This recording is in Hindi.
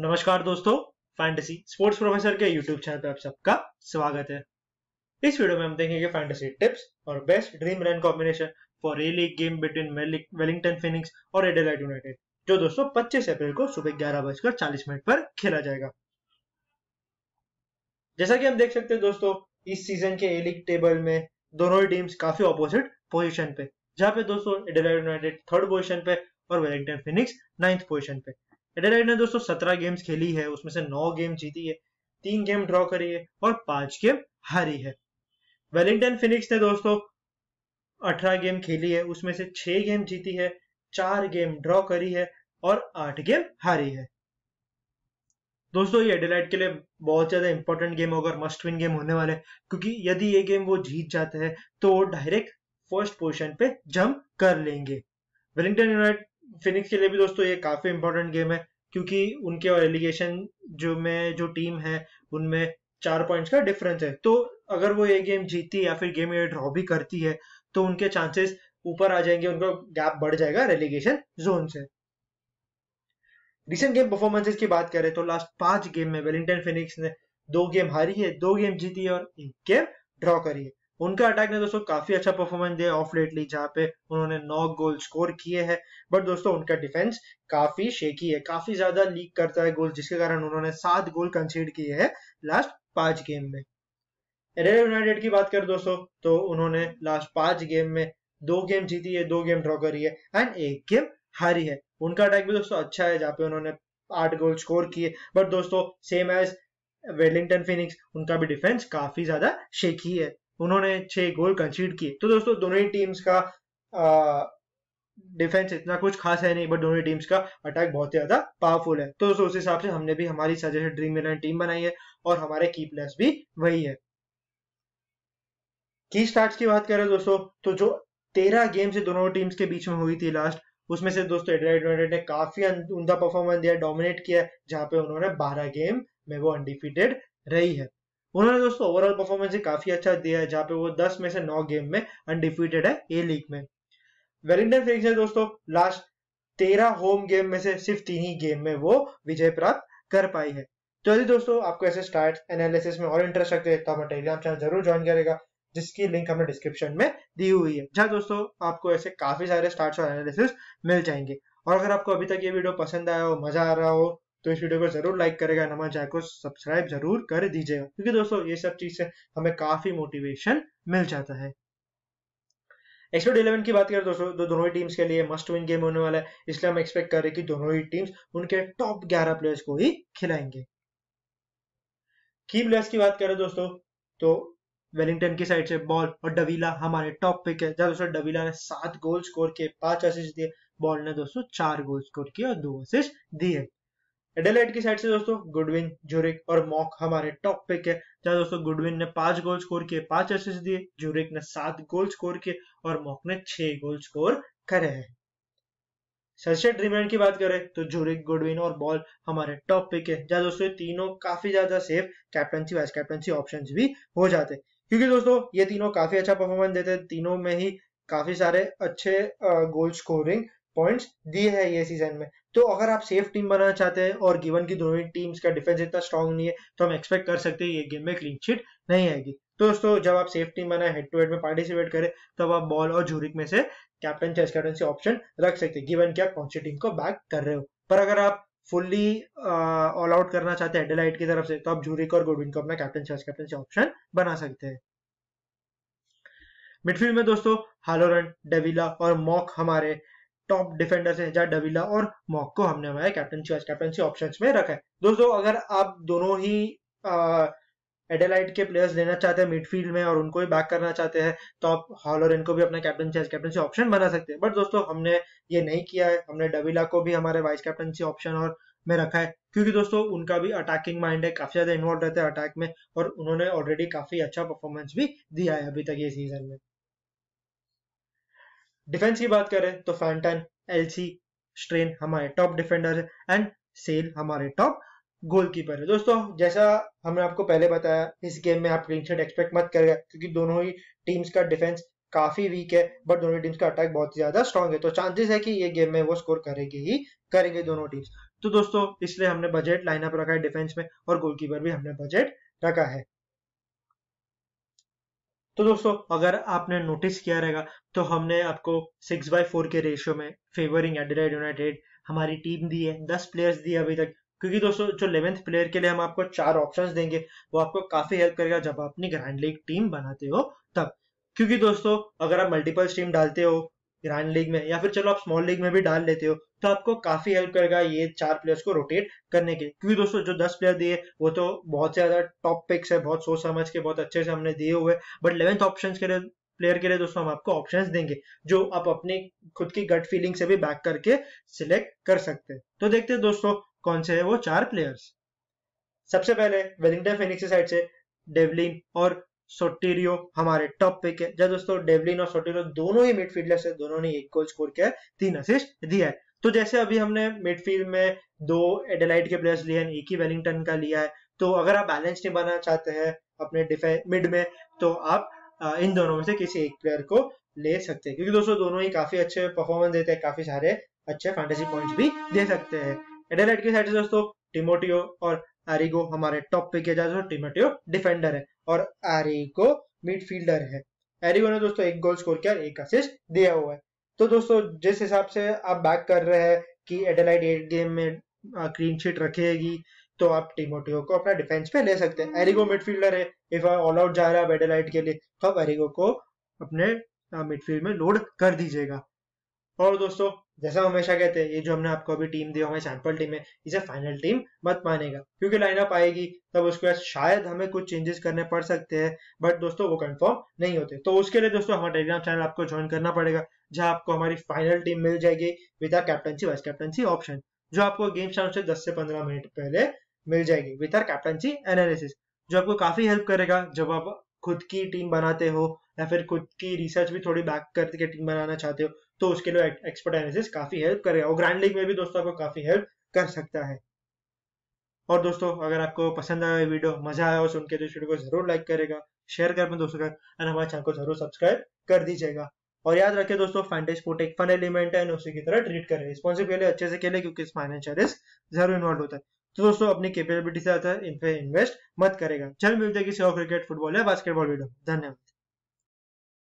नमस्कार दोस्तों फैंटेसी स्पोर्ट्स प्रोफेसर के यूट्यूब चैनल पर आप सबका स्वागत है इस वीडियो में हम देखेंगे फैंटेसी टिप्स और best dream run combination for A League game between Wellington Phoenix और एडेलाइट यूनाइटेड जो दोस्तों 25 अप्रैल को सुबह ग्यारह बजकर चालीस मिनट पर खेला जाएगा जैसा कि हम देख सकते हैं दोस्तों इस सीजन के ए लीग टेबल में दोनों ही टीम्स काफी ऑपोजिट पोजिशन पे जहां पे दोस्तों एडेलाइट यूनाइटेड थर्ड पोजिशन पे और वेलिंगटन फिनिक्स नाइन्थ पोजिशन पे एडेलाइड ने दोस्तों सत्रह गेम्स खेली है उसमें से नौ गेम जीती है तीन गेम ड्रॉ करी है और पांच गेम हारी है वेलिंगटन फिनिक्स ने दोस्तों अठारह गेम खेली है उसमें से छह गेम जीती है चार गेम ड्रॉ करी है और आठ गेम हारी है दोस्तों ये एडिलाइड के लिए बहुत ज्यादा इंपॉर्टेंट गेम होगा और मस्ट विन गेम होने वाले क्योंकि यदि ये गेम वो जीत जाते हैं तो वो डायरेक्ट फर्स्ट पोजिशन पे जंप कर लेंगे वेलिंगटन यूनाइट फिनिक्स के लिए भी दोस्तों ये काफी इंपॉर्टेंट गेम है क्योंकि उनके और एलिगेशन जो में जो टीम है उनमें चार पॉइंट्स का डिफरेंस है तो अगर वो ये गेम जीती या फिर गेम ये ड्रॉ भी करती है तो उनके चांसेस ऊपर आ जाएंगे उनका गैप बढ़ जाएगा रेलिगेशन जोन से रिसेंट गेम परफॉर्मेंसेस की बात करें तो लास्ट पांच गेम में वेलिंगटन फिनिक्स ने दो गेम हारी है दो गेम जीती है और एक गेम ड्रॉ करी है उनका अटैक ने दोस्तों काफी अच्छा परफॉर्मेंस दिया ऑफ लेटली जहां पे उन्होंने नौ गोल स्कोर किए हैं बट दोस्तों उनका डिफेंस काफी शेकी है काफी ज्यादा लीक करता है गोल जिसके कारण उन्होंने सात गोल कंसीड किए हैं लास्ट पांच गेम में रेल यूनाइटेड की बात करें दोस्तों तो उन्होंने लास्ट पांच गेम में दो गेम जीती है दो गेम ड्रॉ करी है एंड एक गेम हारी है उनका अटैक भी दोस्तों अच्छा है जहाँ पे उन्होंने आठ गोल स्कोर किए बट दोस्तों सेम एज वेलिंगटन फिनिक्स उनका भी डिफेंस काफी ज्यादा शेकी है उन्होंने छह गोल कंसीड किए तो दोस्तों दोनों ही टीम्स का डिफेंस इतना कुछ खास है नहीं बट दोनों टीम्स का अटैक बहुत ज्यादा पावरफुल है तो दोस्तों उस हिसाब से हमने भी हमारी सजेस्ट ड्रीम इलेवन टीम बनाई है और हमारे की प्लेयर्स भी वही है की स्टार्ट की बात करें दोस्तों तो जो तेरह गेम से दोनों टीम्स के बीच में हुई थी लास्ट उसमें से दोस्तों एडिलेड यूनाइटेड ने काफी उमदा परफॉर्मेंस दिया डोमिनेट किया जहां पे उन्होंने बारह गेम में वो अनडिफीटेड रही है उन्होंने दोस्तों ओवरऑल परफॉर्मेंस काफी अच्छा दिया है जहां पे वो 10 में से 9 गेम में अनडिफीटेड है ए लीग में वेलिंगटन फिनिक्स ने दोस्तों लास्ट 13 होम गेम में से सिर्फ तीन ही गेम में वो विजय प्राप्त कर पाई है तो यदि दोस्तों आपको ऐसे स्टार्ट एनालिसिस में और इंटरेस्ट रखते हैं तो हमारा टेलीग्राम चैनल जरूर ज्वाइन करेगा जिसकी लिंक हमने डिस्क्रिप्शन में दी हुई है जहाँ दोस्तों आपको ऐसे काफी सारे स्टार्ट और एनालिसिस मिल जाएंगे और अगर आपको अभी तक ये वीडियो पसंद आया हो मजा आ रहा हो तो इस वीडियो को जरूर लाइक करेगा हमारे चैनल को सब्सक्राइब जरूर कर दीजिएगा क्योंकि दोस्तों ये सब चीज से हमें काफी मोटिवेशन मिल जाता है एक्सपेक्ट इलेवन की बात करें तो दोस्तों दो दोनों ही टीम्स के लिए मस्ट विन गेम होने वाला है इसलिए हम एक्सपेक्ट कर रहे हैं कि दोनों ही टीम्स उनके टॉप ग्यारह प्लेयर्स को ही खिलाएंगे की प्लेयर्स की बात करें दोस्तों तो वेलिंगटन की साइड से बॉल और डवीला हमारे टॉप पिक है जहां दोस्तों डवीला ने सात गोल स्कोर किए पांच असिस्ट दिए बॉल ने दोस्तों चार गोल स्कोर किए और दो असिस्ट दिए एडेलाइट की साइड से दोस्तों गुडविन जुरिक और मॉक हमारे टॉप पिक है जहां दोस्तों गुडविन ने पांच गोल स्कोर किए पांच असिस्ट दिए जुरिक ने सात गोल स्कोर किए और मॉक ने छह गोल स्कोर करे हैं सनसेट रिमेंड की बात करें तो जुरिक गुडविन और बॉल हमारे टॉप पिक है जहां दोस्तों तीनों काफी ज्यादा safe captaincy vice captaincy option भी हो जाते क्योंकि दोस्तों ये तीनों काफी अच्छा परफॉर्मेंस देते हैं तीनों में ही काफी सारे अच्छे गोल स्कोरिंग पॉइंट्स दिए हैं ये सीजन में तो अगर आप सेफ टीम बनाना चाहते हैं और गिवन की दोनों टीम्स का डिफेंस इतना स्ट्रॉन्ग नहीं है तो हम एक्सपेक्ट कर सकते हैं ये गेम में क्लीन चिट नहीं आएगी तो दोस्तों जब आप सेफ टीम बनाए हेड टू हेड में पार्टिसिपेट करें तब आप बॉल और झूरिक में से captain vice captaincy option रख सकते हैं गिवन कि आप कौन सी टीम को बैक कर रहे हो पर अगर आप फुल्ली ऑल आउट करना चाहते हैं एडेलाइट की तरफ से तो आप झूरिक और गोडविन को अपना captain vice captaincy option बना सकते हैं मिडफील्ड में दोस्तों हालोरन डेविला और मॉक हमारे टॉप डिफेंडर्स है जहाँ डबीला और मॉक को हमने हमारे वाइस कैप्टनशी ऑप्शन में रखा है दोस्तों अगर आप दोनों ही एडेलाइट के प्लेयर्स लेना चाहते हैं मिडफील्ड में और उनको भी बैक करना चाहते हैं तो आप हॉल और इनको भी अपना कैप्टनसी वाइस कैप्टनसी ऑप्शन बना सकते हैं बट दोस्तों हमने ये नहीं किया है हमने डबीला को भी हमारे वाइस कैप्टनसी ऑप्शन और में रखा है क्योंकि दोस्तों उनका भी अटैकिंग माइंड है काफी ज्यादा इन्वॉल्व रहता है अटैक में और उन्होंने ऑलरेडी काफी अच्छा परफॉर्मेंस भी दिया है अभी तक ये सीजन में डिफेंस की बात करें तो फैंटन एलसी स्ट्रेन हमारे टॉप डिफेंडर है एंड सेल हमारे टॉप गोलकीपर है दोस्तों जैसा हमने आपको पहले बताया इस गेम में आप क्लीन शीट एक्सपेक्ट मत करेगा क्योंकि दोनों ही टीम्स का डिफेंस काफी वीक है बट दोनों टीम्स का अटैक बहुत ज्यादा स्ट्रांग है तो चांसेस है कि ये गेम में वो स्कोर करेगी ही करेंगे दोनों टीम्स तो दोस्तों इसलिए हमने बजट लाइनअप रखा है डिफेंस में और गोलकीपर भी हमने बजट रखा है तो दोस्तों अगर आपने नोटिस किया रहेगा तो हमने आपको सिक्स बाय फोर के रेशियो में फेवरिंग एडिलाइड यूनाइटेड हमारी टीम दी है दस प्लेयर्स दिए अभी तक क्योंकि दोस्तों जो इलेवेंथ प्लेयर के लिए हम आपको चार ऑप्शंस देंगे वो आपको काफी हेल्प करेगा जब आप अपनी ग्रैंड लीग टीम बनाते हो तब क्योंकि दोस्तों अगर आप मल्टीपल स्ट्रीम डालते हो ग्रैंड लीग में या फिर चलो आप स्मॉल लीग में भी डाल लेते हो तो आपको काफी हेल्प करेगा ये चार प्लेयर्स को रोटेट करने के क्योंकि दोस्तों जो दस प्लेयर दिए वो तो बहुत ज्यादा टॉप पिक्स है बहुत सोच समझ के बहुत अच्छे से हमने दिए हुए बट इलेवेंथ ऑप्शन के लिए प्लेयर के लिए दोस्तों हम आपको ऑप्शंस देंगे जो आप अपने खुद की गट फीलिंग से भी बैक करके सिलेक्ट कर सकते हैं तो देखते हैं दोस्तों कौन से है वो चार प्लेयर्स सबसे पहले वेलिंगटन फेनिक्स साइड से डेवलिन और सोटेरियो हमारे टॉप पिक है जब दोस्तों डेवलिन और सोटेरियो दोनों ही मिडफील्डर्स है दोनों ने एक गोल स्कोर किया है तीन असिस्ट दिया है तो जैसे अभी हमने मिडफील्ड में दो एडेलाइट के प्लेयर्स लिए हैं एक ही वेलिंगटन का लिया है तो अगर आप बैलेंस नहीं बनाना चाहते हैं अपने मिड में तो आप इन दोनों में से किसी एक प्लेयर को ले सकते हैं क्योंकि दोस्तों दोनों ही काफी अच्छे परफॉर्मेंस देते हैं काफी सारे अच्छे फैंटेसी पॉइंट्स भी दे सकते हैं एडेलाइट की साइड से दोस्तों टिमोटियो और एरिगो हमारे टॉप पे किया जाए टिमोटियो डिफेंडर है और एरिगो मिडफील्डर है एरिगो ने दोस्तों एक गोल स्कोर किया एक असिस्ट दिया हुआ है तो दोस्तों जिस हिसाब से आप बैक कर रहे हैं कि एडेलाइड एट गेम में क्लीन शीट रखेगी तो आप टिमोटियो को अपना डिफेंस पे ले सकते हैं एरिगो मिडफील्डर है इफ ऑल आउट जा रहा है एडेलाइड के लिए तो आप एरिगो को अपने मिडफील्ड में लोड कर दीजिएगा और दोस्तों जैसा हमेशा कहते हैं ये जो हमने आपको अभी टीम दिया हमारी सैंपल टीम है इसे फाइनल टीम मत मानेगा क्योंकि लाइनअप आएगी तब उसके बाद शायद हमें कुछ चेंजेस करने पड़ सकते हैं बट दोस्तों वो कंफर्म नहीं होते तो उसके लिए दोस्तों हमारा टेलीग्राम चैनल आपको ज्वाइन करना पड़ेगा जहां आपको हमारी फाइनल टीम मिल जाएगी with captaincy vice captaincy option जो आपको गेम स्टार्ट से दस से पंद्रह मिनट पहले मिल जाएगी विद कैप्टनसी एनालिसिस जो आपको काफी हेल्प करेगा जब आप खुद की टीम बनाते हो या फिर खुद की रिसर्च भी थोड़ी बैक करके टीम बनाना चाहते हो तो उसके लिए एक्सपर्ट एनालिसिस काफी हेल्प करेगा और ग्रैंड लीग में भी दोस्तों आपको काफी हेल्प कर सकता है और दोस्तों अगर आपको पसंद आया वीडियो मजा आया हो सुन के तो इस वीडियो को जरूर लाइक करेगा शेयर कर अपने दोस्तों का और हमारे चैनल को जरूर सब्सक्राइब कर दीजिएगा और याद रखिए दोस्तों फैंटेसी स्पोर्ट एक फन एलिमेंट है उसी की तरह ट्रीट करें रिस्पॉन्सिबिलिटी अच्छे से खेले क्योंकि फाइनेंशियल रिस्क जरूर इन्वॉल्व होता है तो दोस्तों अपनी कैपेबिलिटी से आता है इन पे इन्वेस्ट मत करेगा चल मिलते हैं किसी और क्रिकेट फुटबॉल या बास्केटबॉल वीडियो धन्यवाद